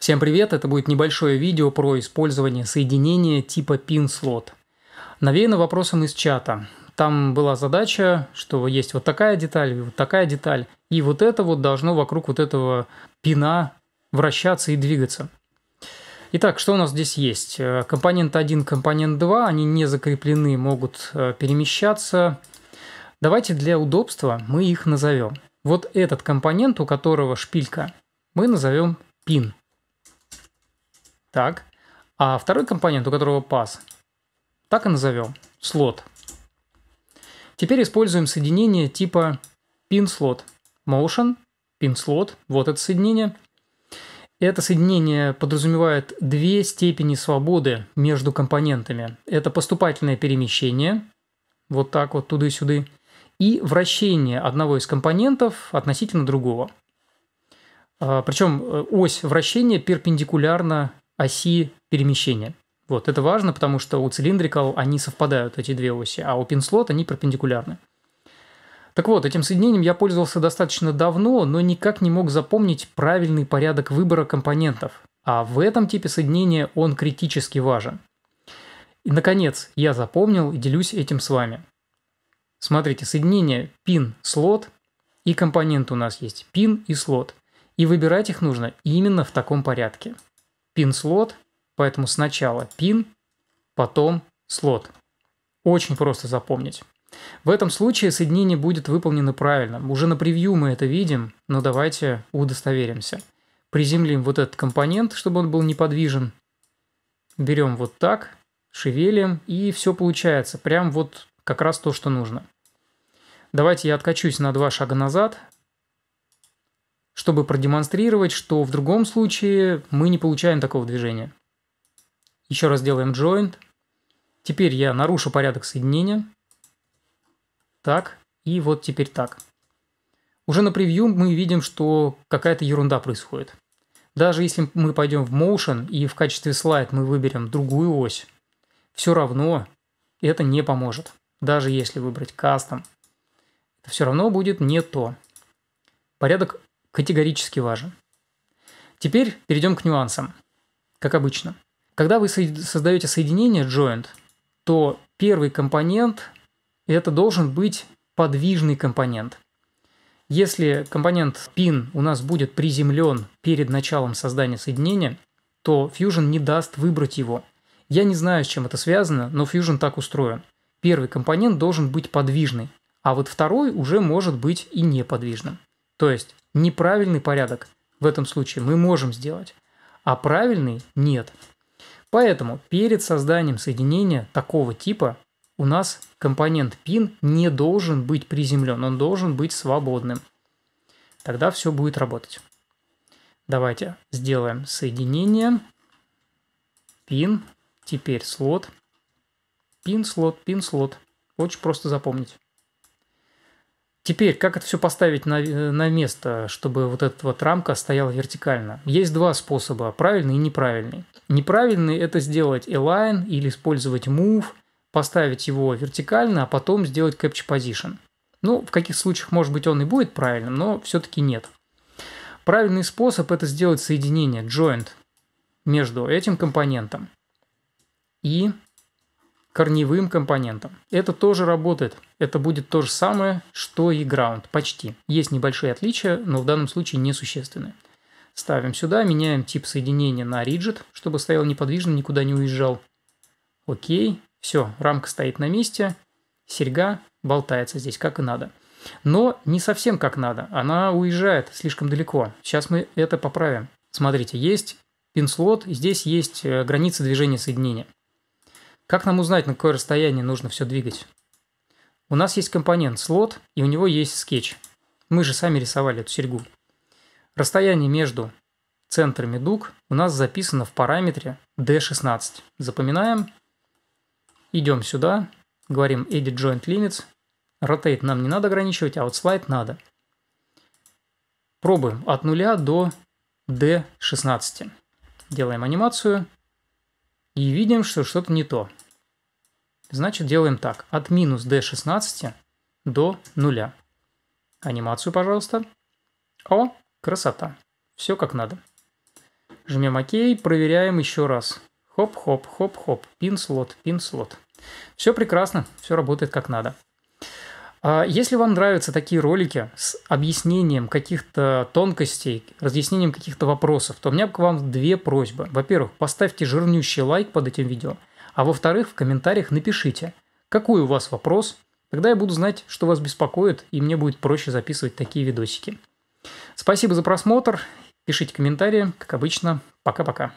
Всем привет, это будет небольшое видео про использование соединения типа pin слот Навеяно вопросом из чата. Там была задача, что есть вот такая деталь, вот такая деталь, и вот это вот должно вокруг вот этого пина вращаться и двигаться. Итак, что у нас здесь есть? Э, компонент 1, компонент 2, они не закреплены, могут э, перемещаться. Давайте для удобства мы их назовем. Вот этот компонент, у которого шпилька, мы назовем пин – так. А второй компонент, у которого паз, так и назовем, слот. Теперь используем соединение типа pin-slot. Motion, pin-slot, вот это соединение. Это соединение подразумевает две степени свободы между компонентами. Это поступательное перемещение, вот так вот туда-сюда, и и вращение одного из компонентов относительно другого. А, Причем э, ось вращения перпендикулярна оси перемещения. Вот, это важно, потому что у цилиндриков они совпадают, эти две оси, а у пинслот они перпендикулярны. Так вот, этим соединением я пользовался достаточно давно, но никак не мог запомнить правильный порядок выбора компонентов. А в этом типе соединения он критически важен. И, наконец, я запомнил и делюсь этим с вами. Смотрите, соединение пин-слот и компонент у нас есть пин и слот. И выбирать их нужно именно в таком порядке пин слот поэтому сначала пин, потом слот. Очень просто запомнить. В этом случае соединение будет выполнено правильно. Уже на превью мы это видим, но давайте удостоверимся. Приземлим вот этот компонент, чтобы он был неподвижен. Берем вот так, шевелим, и все получается. Прям вот как раз то, что нужно. Давайте я откачусь на два шага назад, чтобы продемонстрировать, что в другом случае мы не получаем такого движения. Еще раз делаем joint. Теперь я нарушу порядок соединения. Так, и вот теперь так. Уже на превью мы видим, что какая-то ерунда происходит. Даже если мы пойдем в Motion и в качестве слайд мы выберем другую ось, все равно это не поможет. Даже если выбрать Custom, это все равно будет не то. Порядок категорически важен. Теперь перейдем к нюансам. Как обычно. Когда вы создаете соединение joint, то первый компонент – это должен быть подвижный компонент. Если компонент pin у нас будет приземлен перед началом создания соединения, то Fusion не даст выбрать его. Я не знаю, с чем это связано, но Fusion так устроен. Первый компонент должен быть подвижный, а вот второй уже может быть и неподвижным. То есть неправильный порядок в этом случае мы можем сделать, а правильный – нет. Поэтому перед созданием соединения такого типа у нас компонент pin не должен быть приземлен, он должен быть свободным. Тогда все будет работать. Давайте сделаем соединение pin, теперь слот, pin слот, pin слот. Очень просто запомнить. Теперь, как это все поставить на, э, на место, чтобы вот эта вот рамка стояла вертикально? Есть два способа, правильный и неправильный. Неправильный – это сделать align или использовать move, поставить его вертикально, а потом сделать capture position. Ну, в каких случаях, может быть, он и будет правильным, но все-таки нет. Правильный способ – это сделать соединение joint между этим компонентом и корневым компонентом. Это тоже работает. Это будет то же самое, что и ground, почти. Есть небольшие отличия, но в данном случае несущественные. Ставим сюда, меняем тип соединения на rigid, чтобы стоял неподвижно, никуда не уезжал. Окей, все, рамка стоит на месте, серьга болтается здесь как и надо. Но не совсем как надо, она уезжает слишком далеко. Сейчас мы это поправим. Смотрите, есть пин-слот, здесь есть э, граница движения соединения. Как нам узнать, на какое расстояние нужно все двигать? У нас есть компонент слот, и у него есть скетч. Мы же сами рисовали эту серьгу. Расстояние между центрами дуг у нас записано в параметре D16. Запоминаем. Идем сюда, говорим Edit Joint Limits. Rotate нам не надо ограничивать, а вот слайд надо. Пробуем от 0 до D16. Делаем анимацию и видим, что что-то не то. Значит, делаем так. От минус d16 до 0. Анимацию, пожалуйста. О, красота. Все как надо. Жмем ОК, проверяем еще раз. Хоп-хоп, хоп-хоп, пин-слот, пин-слот. Все прекрасно, все работает как надо. А если вам нравятся такие ролики с объяснением каких-то тонкостей, разъяснением каких-то вопросов, то у меня к вам две просьбы. Во-первых, поставьте жирнющий лайк под этим видео – а во-вторых, в комментариях напишите, какой у вас вопрос, тогда я буду знать, что вас беспокоит, и мне будет проще записывать такие видосики. Спасибо за просмотр, пишите комментарии, как обычно, пока-пока.